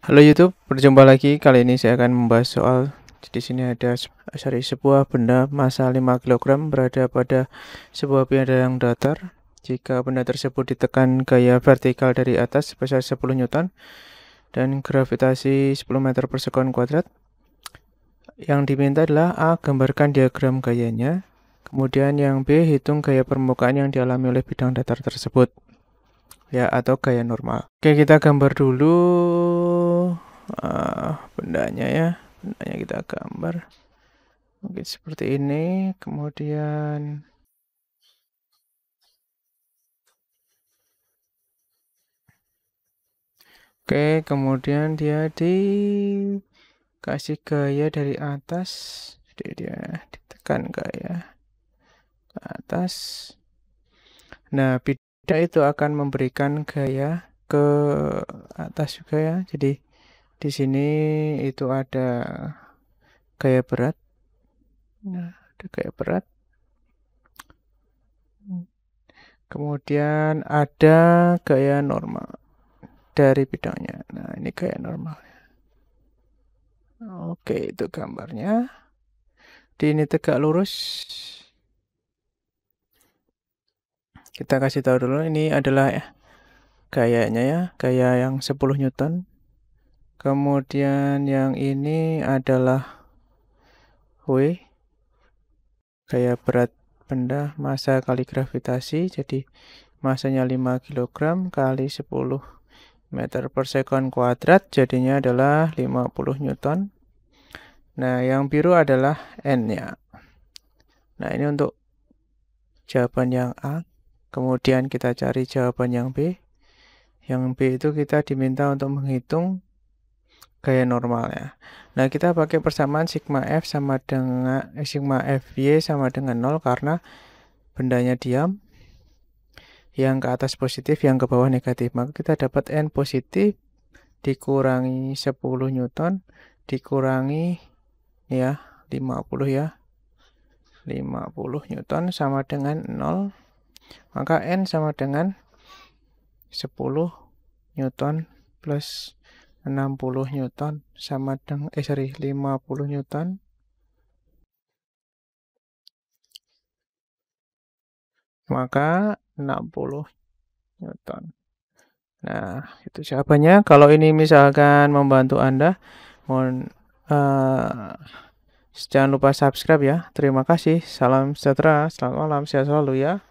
Halo YouTube, berjumpa lagi. Kali ini saya akan membahas soal di sini ada sorry, sebuah benda massa 5 kg berada pada sebuah benda yang datar. Jika benda tersebut ditekan gaya vertikal dari atas sebesar 10 Newton dan gravitasi 10 meter per sekon kuadrat. Yang diminta adalah A. Gambarkan diagram gayanya. Kemudian yang B. Hitung gaya permukaan yang dialami oleh bidang datar tersebut. Ya, atau gaya normal. Oke, kita gambar dulu uh, bendanya ya bendanya kita gambar mungkin seperti ini kemudian Oke, kemudian dia dikasih gaya dari atas. Jadi dia ditekan gaya ke atas. Nah, bidang itu akan memberikan gaya ke atas juga ya. Jadi di sini itu ada gaya berat nah ada gaya berat kemudian ada gaya normal dari bidangnya nah ini gaya normal. oke itu gambarnya di ini tegak lurus kita kasih tahu dulu ini adalah ya, gayanya ya gaya yang 10 newton kemudian yang ini adalah W gaya berat benda masa kali gravitasi jadi masanya 5 kg kali 10 meter per sekon kuadrat jadinya adalah 50 newton nah yang biru adalah N nya nah ini untuk jawaban yang A kemudian kita cari jawaban yang B yang B itu kita diminta untuk menghitung gaya normal ya. Nah, kita pakai persamaan sigma f sama dengan eh, sigma fy sama dengan 0 karena bendanya diam. Yang ke atas positif, yang ke bawah negatif. Maka kita dapat n positif dikurangi 10 newton dikurangi ya 50 ya. 50 newton sama dengan 0. Maka n sama dengan 10 newton plus 60 Newton sama dengan eh sorry 50 Newton maka 60 Newton nah itu jawabannya kalau ini misalkan membantu anda mohon uh, jangan lupa subscribe ya terima kasih salam sejahtera selamat malam sehat selalu ya